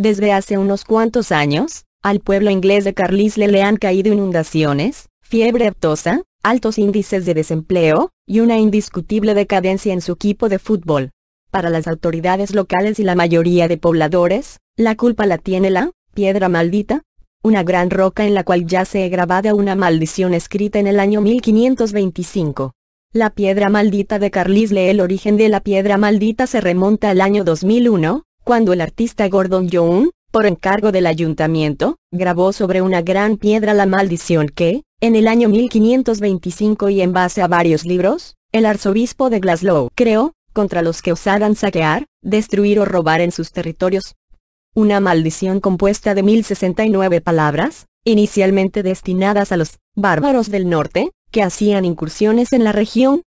Desde hace unos cuantos años, al pueblo inglés de Carlisle le han caído inundaciones, fiebre aptosa, altos índices de desempleo, y una indiscutible decadencia en su equipo de fútbol. Para las autoridades locales y la mayoría de pobladores, la culpa la tiene la piedra maldita, una gran roca en la cual ya se ha grabada una maldición escrita en el año 1525. La piedra maldita de Carlisle El origen de la piedra maldita se remonta al año 2001, cuando el artista Gordon Young, por encargo del ayuntamiento, grabó sobre una gran piedra la maldición que, en el año 1525 y en base a varios libros, el arzobispo de Glasgow creó, contra los que osaran saquear, destruir o robar en sus territorios. Una maldición compuesta de 1069 palabras, inicialmente destinadas a los bárbaros del norte, que hacían incursiones en la región,